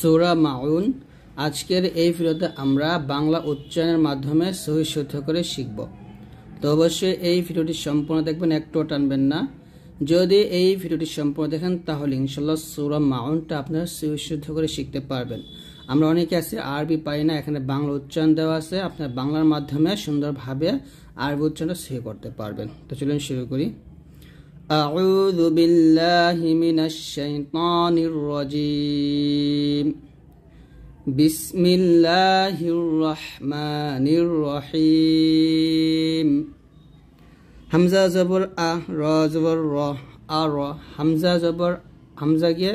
সৌরা মাউন আজকের এই ফিরোতে আমরা বাংলা উচ্চারণের মাধ্যমে সহি করে শিখব তো অবশ্যই এই ভিডিওটি সম্পূর্ণ দেখবেন একটু টানবেন না যদি এই ভিডিওটি সম্পূর্ণ দেখেন তাহলে ইনশাল্লাহ সৌরা মাউনটা আপনারা সহি করে শিখতে পারবেন আমরা অনেকে আছি আরবি পাই না এখানে বাংলা উচ্চারণ দেওয়া আছে আপনার বাংলার মাধ্যমে সুন্দরভাবে আরবি উচ্চারণটা সহি করতে পারবেন তো চলুন শুরু করি أعوذ بالله من الشيطان الرجيم বিসমিল্লাহির রহমানির রহিম হামজা জবর আহ র জবর র আ র হামজা জবর হামজাকে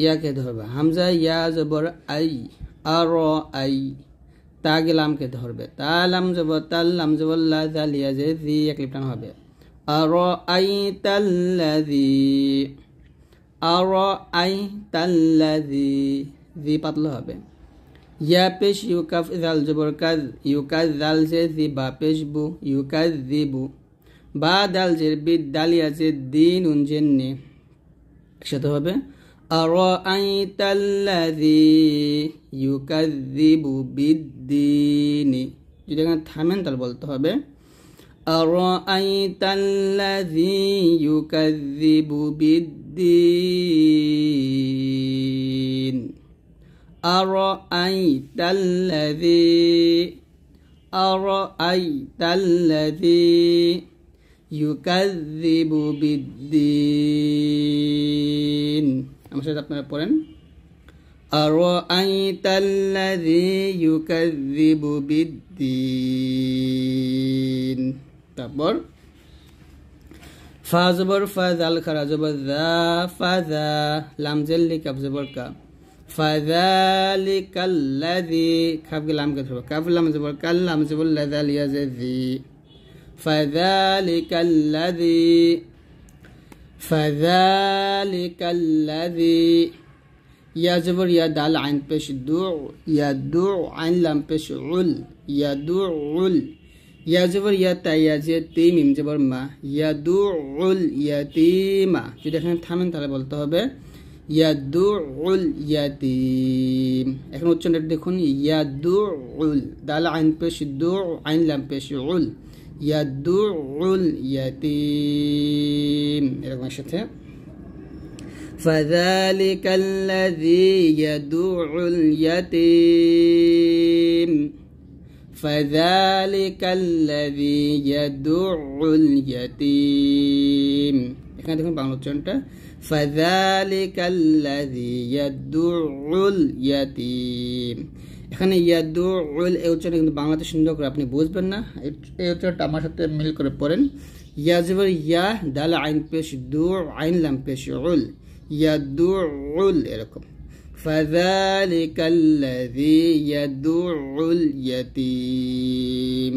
ইয়াকে ধরবে হামজা ইয়া জবর আই আ র আই তা গেলামকে ধরবে তা লাম জবর তাল লাম জবর লা জাল ইয়া জে জি এক লিপটান হবে আ র আই তাল্লাজি আ র আই তাল্লাজি জি পাতলা হবে ইয়া পেশ ইউকাফ জাল জবর কাজ ইউকাজ জাল সে জি বা পেশ বু ইউকাজ জি বু বা দাল জের বিদ দালি আছে দিন উঞ্জেন নে একসাথে হবে أرأيت الذي يكذب بالدين যদি এখানে থামেন তাহলে বলতে হবে আর أرأيت الذي يكذب بالدين أرأيت الذي أرأيت الذي يكذب بالدين আমার সাথে আপনারা পড়েন أرأيت الذي يكذب بالدين তারপর فازبر فذا الخرج بذا فذا لام زل لك কা فذلك الذي كاف لام كتب كاف لام زبر كل لام زبر لذا اليزذي فذلك الذي فذلك الذي يجبر يدل عن بش دع يدع عن لم بش عل يدع عل يجبر يتا يجتي ميم جبر ما يدع اليتيمة যদি এখানে থামেন তাহলে বলতে হবে يدعو اليتيم এখন উচ্চারণ দেখুন يدعول দাল عين পেশ دو عين لام পেশ عول يدعو اليتيم এরকম إيه সাথে فذلك الذي يدعو اليتيم فذلك الذي يدعو اليتيم এখানে দেখুন বাংলা উচ্চারণটা এখানে ইয়াদুল এই উচ্চারণটা কিন্তু বাংলাতে সুন্দর করে আপনি বুঝবেন না এই উচ্চারণটা আমার সাথে মিল করে পড়েন ইয়াজবর ইয়া দাল আইন পেশ দু আইন লাম পেশ উল ইয়াদুল এরকম فذلك الذي يدع اليتيم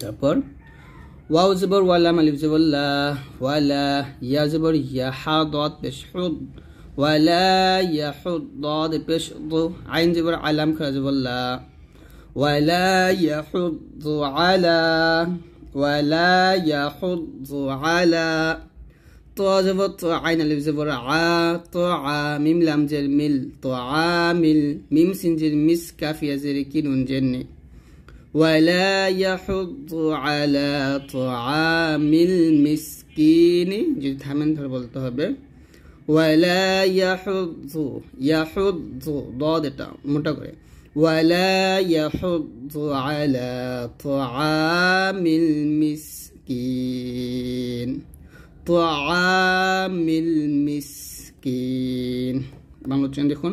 তারপর واو زبر ولا ما زبر لا ولا يا زبر يا حاضات بشحض ولا يحض ضاد بشض عين زبر علم زبر لا ولا يحض على ولا يحض على طا زبر طا عين اللي زبر ع طا ميم لام جل مل عامل ميم سنجل مس كافية زركين جنه ولا يحض على طعامل মিসকিন যদি থামেন তাহলে বলতে হবে ওয়ালা ইয়াহুযু ইয়াহুযু দদ এটা মোটা করে ওয়ালা ইয়াহুযু আলা তাআমিল মিসকিন তাআমিল মিসকিন বাংলা দেখুন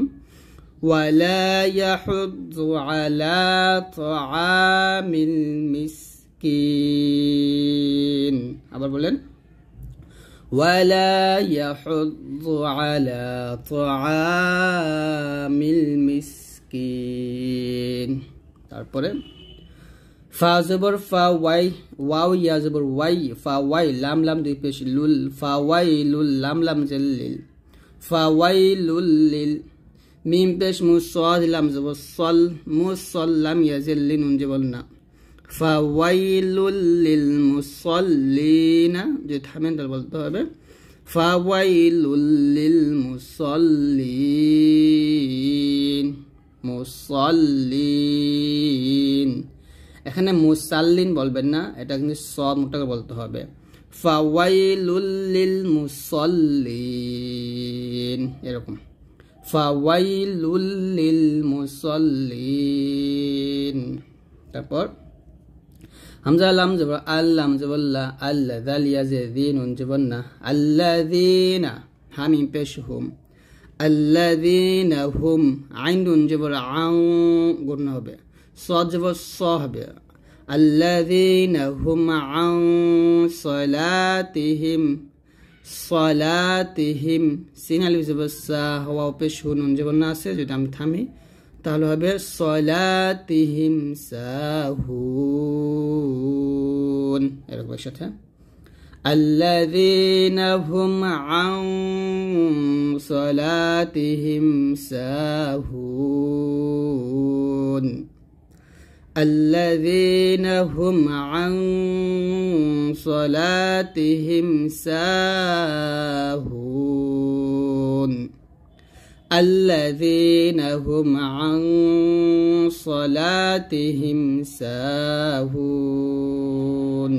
ولا يحض على طعام المسكين ولا يحض على طعام المسكين فازبر واي واو يازبر واي فاوي لام لام دي بيش لول واي لول لام لام جلل فاوي لول لل لول لل মিম পেশ মুসদ লাম সল মুসল্লাম ইয়াজিল্লি নুন জবল না ফাওয়াইলুল লিল মুসল্লিনা যদি থামেন তাহলে বলতে হবে ফাওয়াইলুল লিল মুসল্লিন মুসল্লিন এখানে মুসাল্লিন বলবেন না এটা কিন্তু সব মোটাকে বলতে হবে ফাওয়াইলুল লিল মুসল্লিন এরকম ফাওয়াইলুল্লিল মুসল্লিন তারপর হামজা আলাম জবর আল্লাহ জবল্লা আল্লাহ দালিয়া জে দিন উন জবন্না আল্লাহ দিনা হামিম পেশ হুম আল্লাহ দিন হুম আইন উন জবর আউ গুণ হবে স জবর স হবে আল্লাহ দিন হুম আউ সলাতিহিম সলাতিহিম সিন আলিফ জবসা হওয়া পেশ নুন যেমন না আছে যদি আমি থামি তাহলে হবে সলাতিহিম সাহুন এরকম একসাথে الذين هم عن صلاتهم ساهون الذين هم عن صلاتهم ساهون الذين هم عن صلاتهم ساهون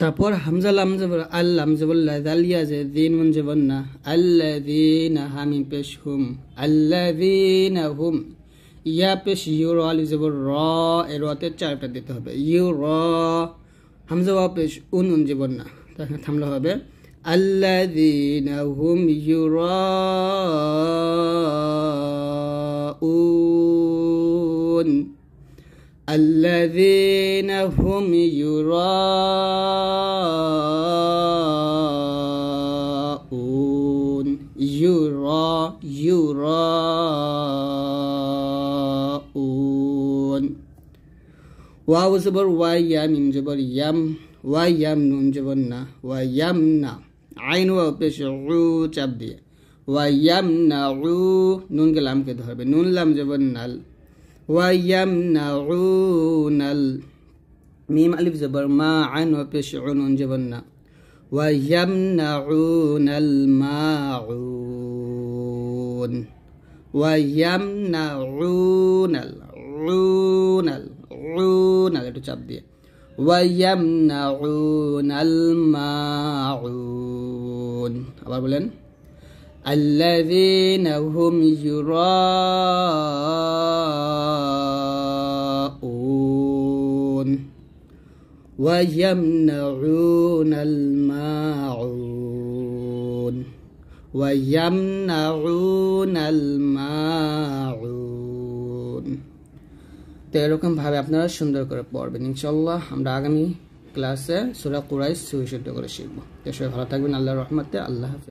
তারপর হামজা লামজাবর আল লামজাবুল্লাহ জালিয়া যে দিন মঞ্জেবন্না আল্লাহ দিন হামি পেশ হুম আল্লাহ দিন হুম ইয়া পেশ ইউ র লিজব র এর রতে চারটা দিতে হবে ইউ র হামজা ওয়া পেশ উন উন জীবন না তাহলে থামলে হবে আল্লাযীনা হুম ইউরাউন الذين هم يراءون يرى يرى واو زبر واي جبر يام واي يام نون جبر نا واي يام نا عين واو پیش عو چپ دیے ويمنعو نون کے لام کے دھر پہ نون لام جبر نال واي يام نا عو نال ميم الف زبر ما عين واو پیش عو نون جبر نا نا واي يام عو نال ما عو ويمنعون العون يمنعون ويمنعون الماعون الذين هم يراءون ويمنعون الماعون ويمنعون الماعون তো এরকমভাবে আপনারা সুন্দর করে পড়বেন ইনশাল্লাহ আমরা আগামী ক্লাসে সুরা কুরাইশ সুবিশুদ্ধ করে শিখবো তো সবাই ভালো থাকবেন আল্লাহ রহমতে আল্লাহ হাফিজ